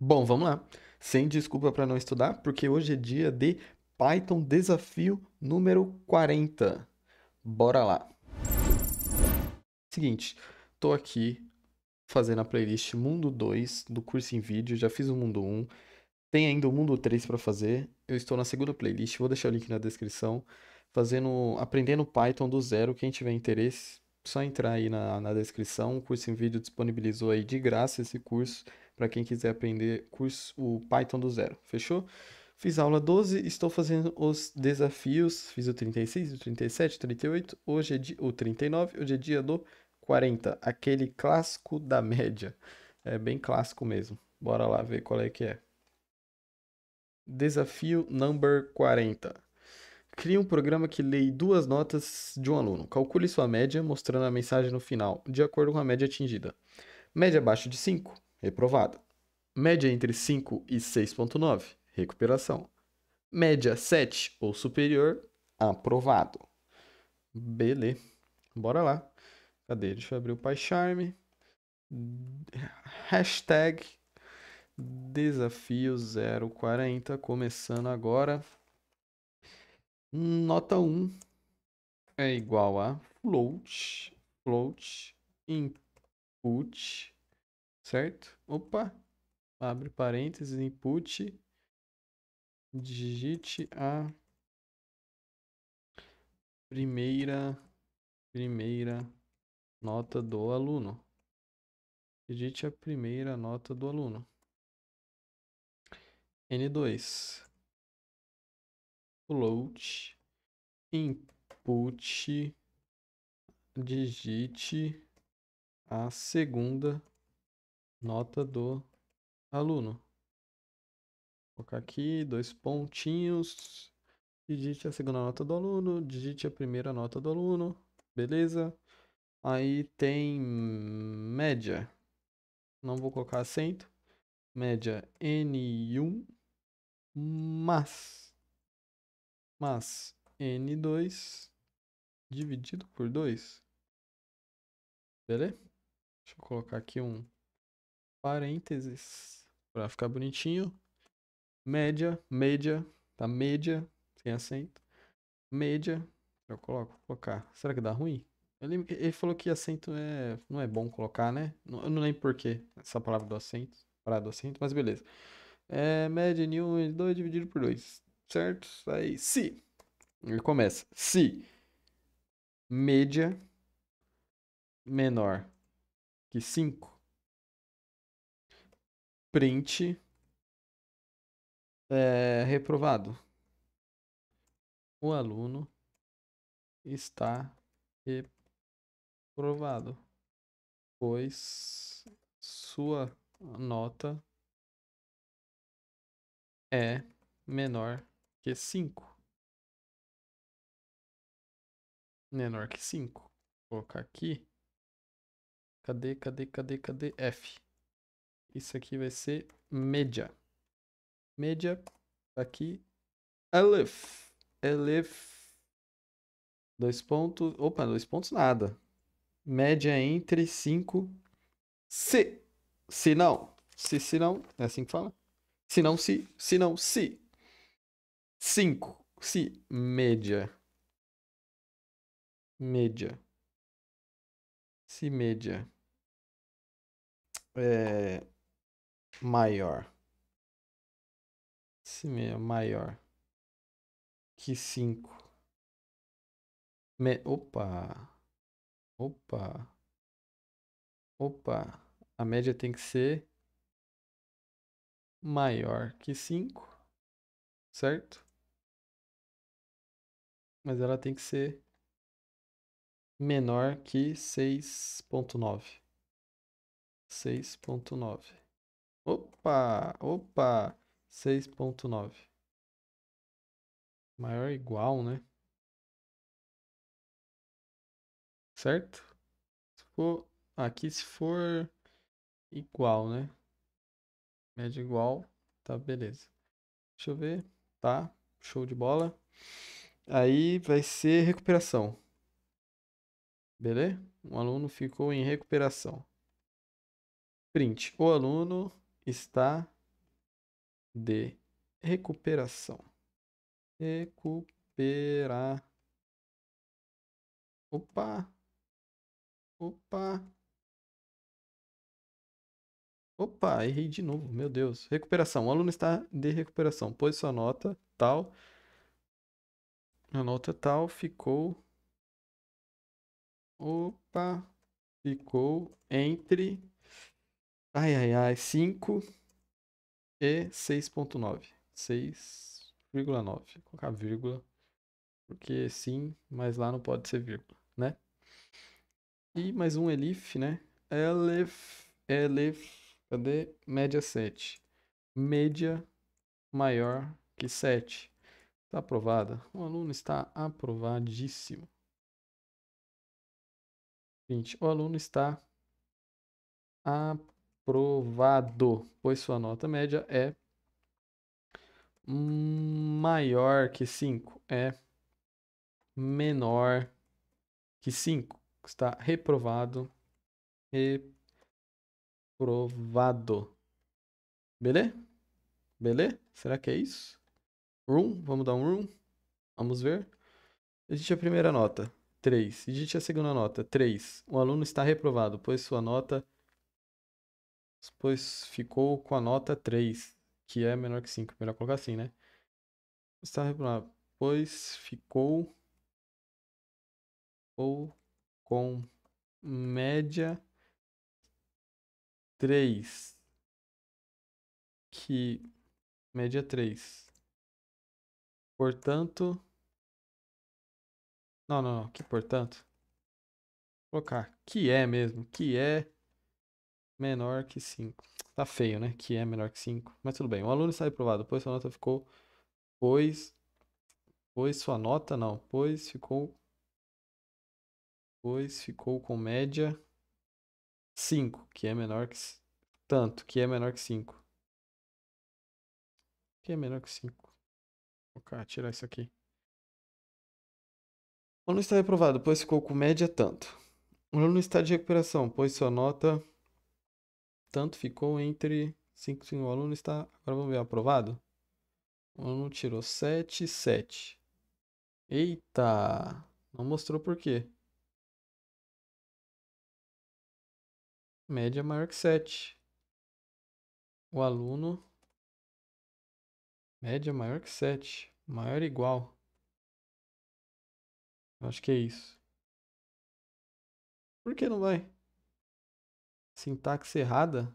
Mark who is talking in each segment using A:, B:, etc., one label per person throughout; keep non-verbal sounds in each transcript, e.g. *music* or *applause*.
A: Bom, vamos lá. Sem desculpa para não estudar, porque hoje é dia de Python desafio número 40. Bora lá. Seguinte, tô aqui fazendo a playlist Mundo 2 do curso em vídeo, já fiz o Mundo 1, tem ainda o Mundo 3 para fazer. Eu estou na segunda playlist, vou deixar o link na descrição, fazendo aprendendo Python do zero, quem tiver interesse, só entrar aí na, na descrição. O curso em vídeo disponibilizou aí de graça esse curso para quem quiser aprender curso, o Python do zero, fechou? Fiz aula 12, estou fazendo os desafios, fiz o 36, o 37, 38, hoje é dia, o 39, hoje é dia do 40, aquele clássico da média, é bem clássico mesmo, bora lá ver qual é que é. Desafio number 40. Crie um programa que leia duas notas de um aluno. Calcule sua média, mostrando a mensagem no final, de acordo com a média atingida. Média abaixo de 5, reprovado. Média entre 5 e 6,9, recuperação. Média 7 ou superior, aprovado. Beleza. Bora lá. Cadê? Deixa eu abrir o PyCharm. Hashtag desafio 040, começando agora. Nota 1 é igual a float, float, input, certo? Opa, abre parênteses, input, digite a primeira, primeira
B: nota do aluno. Digite a primeira nota do aluno. N2. Float. Input.
A: Digite a segunda nota do aluno. Vou colocar aqui dois pontinhos. Digite a segunda nota do aluno, digite a primeira nota do aluno, beleza? Aí tem média. Não vou colocar acento. Média N1 mas mas N2 dividido por 2. Beleza? Deixa eu colocar aqui um parênteses, para ficar bonitinho. Média, média, tá? Média, sem acento. Média, eu coloco, vou colocar. Será que dá ruim? Ele, ele falou que acento é, não é bom colocar, né? Eu não lembro que essa palavra do acento, parada do acento, mas beleza. É, média de 1 2 dividido por 2, certo? Aí,
B: se. Ele começa. Se média menor que 5, Print. É, reprovado. O aluno está
A: reprovado, pois sua nota
B: é menor que 5. Menor que 5. Vou colocar aqui. Cadê, cadê, cadê, cadê? F. Isso aqui vai
A: ser média. Média, aqui. elif elif Dois pontos. Opa, dois pontos nada. Média entre 5. Se. Se não. Se, se não. É assim que fala? Se não, se. Se não, se. 5.
B: Se. Média. Média. Se média. É, maior. se meio maior que 5. Me... Opa! Opa! Opa! A média tem que ser maior que 5, certo? Mas ela tem que ser menor que 6.9. 6.9. Opa, opa, 6.9. Maior ou igual, né? Certo? Se for, aqui se for igual, né?
A: Média igual, tá beleza. Deixa eu ver, tá, show de bola. Aí vai ser recuperação. Beleza? Um aluno ficou em recuperação. Print. O aluno
B: está de recuperação. Recuperar. Opa! Opa! Opa, errei de
A: novo, meu Deus. Recuperação. O aluno está de recuperação, pois sua nota tal. A nota tal ficou. Opa! Ficou entre Ai, ai, ai. 5 e 6.9. 6,9. Vou colocar vírgula. Porque sim, mas lá não pode ser vírgula, né? E mais um elif, né? Elif, elif, cadê? Média 7. Média maior que 7. Está aprovada. O aluno está aprovadíssimo. 20. O aluno está aprovado aprovado, pois sua nota média é maior que 5, é menor que 5. Está reprovado. Reprovado. Beleza? Beleza? Será que é isso? Room, vamos dar um room. Vamos ver. Digite a primeira nota, 3. Digite a segunda nota, 3. O aluno está reprovado, pois sua nota é pois ficou com a nota 3, que é menor que 5. Melhor colocar assim, né? Está reprovado,
B: pois ficou ou com média 3 que média 3. Portanto, não, não, não, que portanto. Vou colocar que é mesmo, que é menor que 5. Tá feio, né? Que
A: é menor que 5. Mas tudo bem. O aluno está reprovado, pois sua nota ficou. Pois. Pois sua nota não. Pois ficou. Pois ficou com média 5, que é menor que. Tanto, que é menor que 5.
B: Que é menor que 5. Vou cá, tirar isso aqui. O aluno está reprovado, pois ficou com média tanto.
A: O aluno está de recuperação, pois sua nota tanto ficou entre 5 e 5. O aluno está. Agora vamos ver aprovado? O aluno tirou 7 e 7.
B: Eita! Não mostrou por quê. Média maior que 7. O aluno. Média maior que 7. Maior ou igual. Eu acho que é isso. Por que não vai? Sintaxe errada?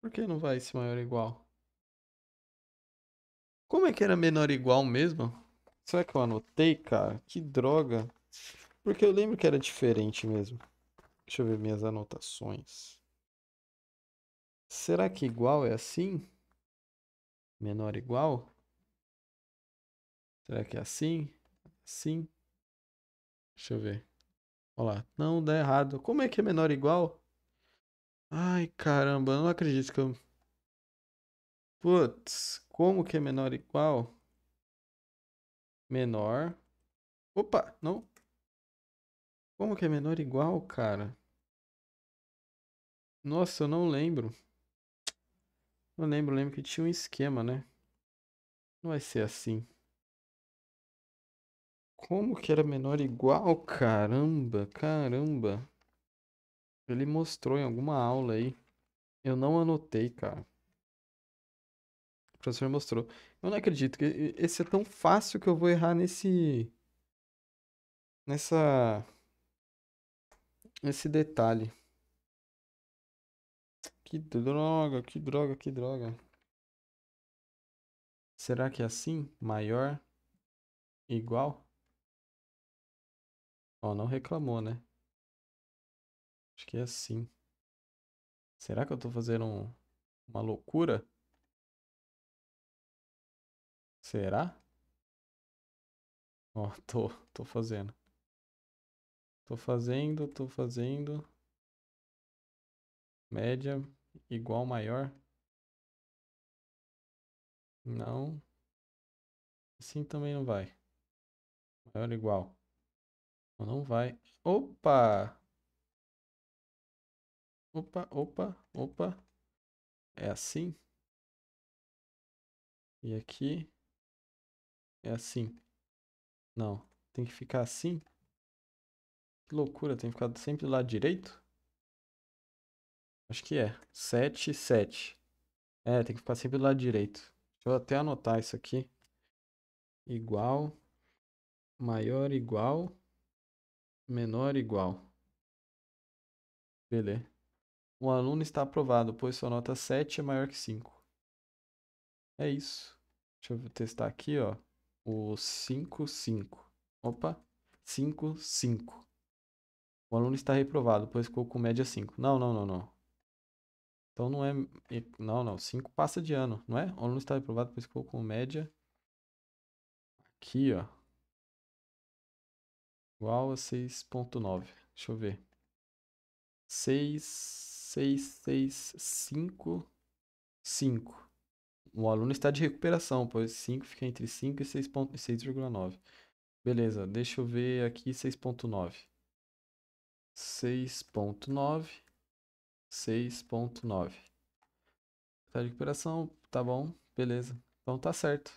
B: Por que não vai esse maior igual? Como é que era menor igual mesmo? Será que eu anotei, cara?
A: Que droga. Porque eu lembro que era diferente mesmo. Deixa eu ver minhas
B: anotações. Será que igual é assim? Menor igual? Será que é assim? Assim? Deixa eu ver. Olha lá. Não,
A: dá errado. Como é que é menor igual? Ai, caramba, não acredito que eu. Putz, como que é menor igual? Menor. Opa, não. Como que é menor igual, cara?
B: Nossa, eu não lembro. Não lembro, lembro que tinha um esquema, né? Não vai ser assim.
A: Como que era menor igual? Caramba, caramba. Ele mostrou em alguma aula aí. Eu não anotei, cara. O professor mostrou. Eu não acredito que esse é tão fácil que eu vou errar nesse.
B: Nessa. Nesse detalhe. Que droga, que droga, que droga. Será que é assim? Maior? Igual? Ó, não reclamou, né? Acho que é assim. Será que eu tô fazendo um, uma loucura? Será? Ó, *laughs* tô, tô fazendo. Tô fazendo, tô fazendo. Média igual maior. Não. Assim também não vai. Maior igual. Não vai. Opa! Opa, opa, opa. É assim? E aqui é assim. Não, tem que ficar assim. Que loucura, tem que ficar sempre do lado direito?
A: Acho que é. 7, 7. É, tem que ficar sempre do lado direito. Deixa eu até anotar isso aqui. Igual, maior, igual menor ou igual. Beleza. O aluno está aprovado, pois sua nota 7 é maior que 5. É isso. Deixa eu testar aqui, ó. O 5, 5. Opa. 5, 5. O aluno está reprovado, pois ficou com média 5. Não, não, não, não. Então não é. Não, não. 5 passa de ano, não é? O aluno
B: está reprovado, pois ficou com média. Aqui, ó. Igual a 6.9. Deixa eu ver. 6,
A: 6, 6, 5, 5. O aluno está de recuperação, pois 5 fica entre 5 e 6,9. Beleza, deixa eu ver aqui 6.9. 6.9. 6.9. Está de recuperação, tá bom, beleza. Então tá certo.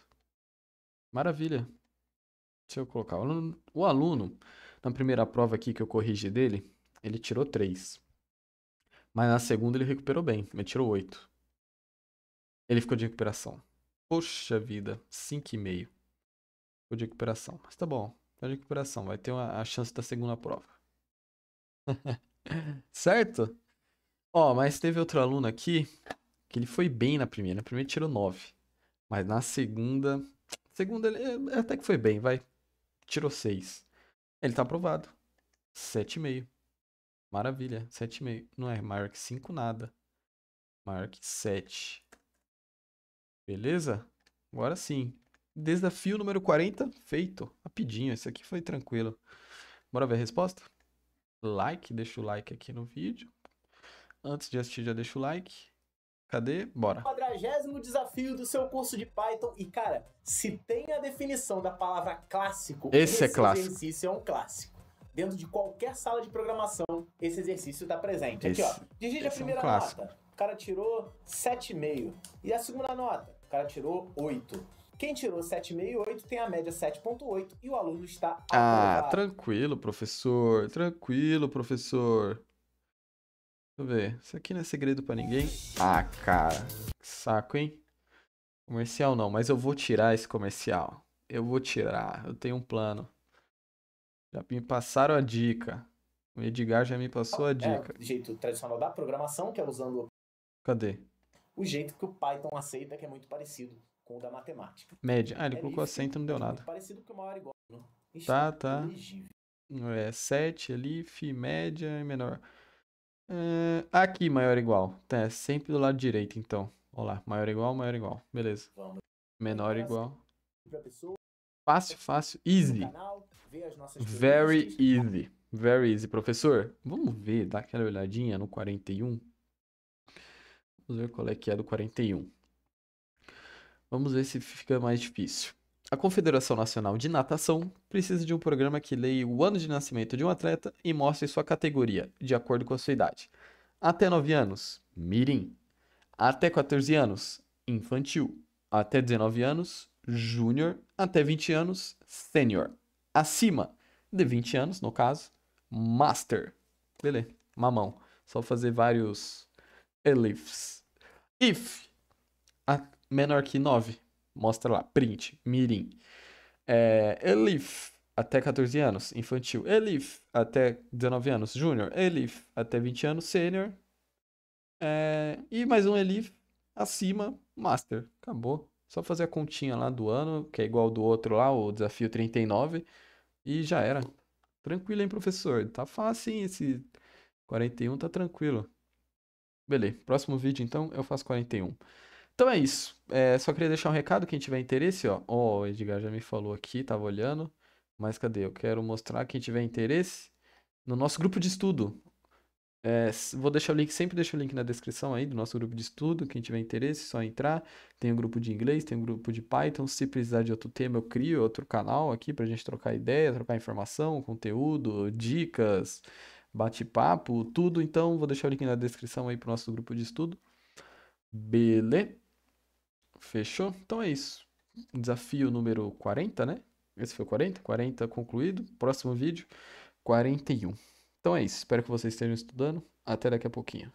A: Maravilha. Deixa eu colocar. O aluno, o aluno, na primeira prova aqui que eu corrigi dele, ele tirou 3. Mas na segunda ele recuperou bem, ele tirou 8. Ele ficou de recuperação. Poxa vida, 5,5. Ficou de recuperação. Mas tá bom, tá de recuperação. Vai ter uma, a chance da segunda prova. *laughs* certo? Ó, mas teve outro aluno aqui que ele foi bem na primeira. Na primeira tirou 9. Mas na segunda. Segunda, ele é, até que foi bem, vai tirou 6. Ele tá aprovado. 7,5. Maravilha, 7,5. Não é maior que 5 nada. Maior que 7. Beleza? Agora sim. Desafio número 40, feito. Rapidinho, esse aqui foi tranquilo. Bora ver a resposta? Like, deixa o like aqui no vídeo. Antes de assistir, já deixa o like. Cadê? Bora. Quadragésimo desafio do seu curso de Python. E, cara, se tem a definição da palavra clássico, esse, é esse é clássico. exercício é um clássico. Dentro de qualquer sala de programação, esse exercício está presente. Esse, Aqui, ó. Digite a primeira é um nota. O cara tirou 7,5. E a segunda nota? O cara tirou 8. Quem tirou 7,5 e 8 tem a média 7,8 e o aluno está ah, aprovado. Ah, tranquilo, professor. Tranquilo, professor. Deixa eu ver. Isso aqui não é segredo pra ninguém. Ah, cara. Que saco, hein? Comercial não, mas eu vou tirar esse comercial. Eu vou tirar. Eu tenho um plano. Já me passaram a dica. O Edgar já me passou a é, dica. É, o jeito tradicional da programação, que é usando. Cadê? O jeito que o Python aceita, que é muito parecido com o da matemática. Média. Ah, ele é colocou acento e não deu é nada. Parecido com o maior igual. Né? Tá, tá. Elegível. É 7, LIF, média e menor. Ah, aqui, maior igual. Tá, é, sempre do lado direito, então. Olha lá, maior igual, maior igual. Beleza. Menor igual. Fácil, fácil. Easy. Very easy. Very easy, professor. Vamos ver, dá aquela olhadinha no 41. Vamos ver qual é que é do 41. Vamos ver se fica mais difícil. A Confederação Nacional de Natação precisa de um programa que leia o ano de nascimento de um atleta e mostre sua categoria, de acordo com a sua idade. Até 9 anos, mirim. Até 14 anos, infantil. Até 19 anos, júnior. Até 20 anos, sênior. Acima de 20 anos, no caso, master. Beleza, mamão. Só fazer vários elifs. If, menor que 9, Mostra lá, print, mirim. É, Elif, até 14 anos, infantil. Elif, até 19 anos, júnior. Elif, até 20 anos, sênior. É, e mais um Elif, acima, master. Acabou. Só fazer a continha lá do ano, que é igual do outro lá, o desafio 39. E já era. Tranquilo, hein, professor? Tá fácil, hein, esse 41 tá tranquilo. Beleza, próximo vídeo então eu faço 41. Então é isso. É, só queria deixar um recado, quem tiver interesse, ó. Ó, o Edgar já me falou aqui, tava olhando. Mas cadê? Eu quero mostrar, quem tiver interesse, no nosso grupo de estudo. É, vou deixar o link, sempre deixo o link na descrição aí do nosso grupo de estudo. Quem tiver interesse, é só entrar. Tem o um grupo de inglês, tem o um grupo de Python. Se precisar de outro tema, eu crio outro canal aqui pra gente trocar ideia, trocar informação, conteúdo, dicas, bate-papo, tudo. Então, vou deixar o link na descrição aí pro nosso grupo de estudo. Beleza? Fechou? Então é isso. Desafio número 40, né? Esse foi o 40? 40 concluído.
B: Próximo vídeo, 41. Então é isso. Espero que vocês estejam estudando. Até daqui a pouquinho.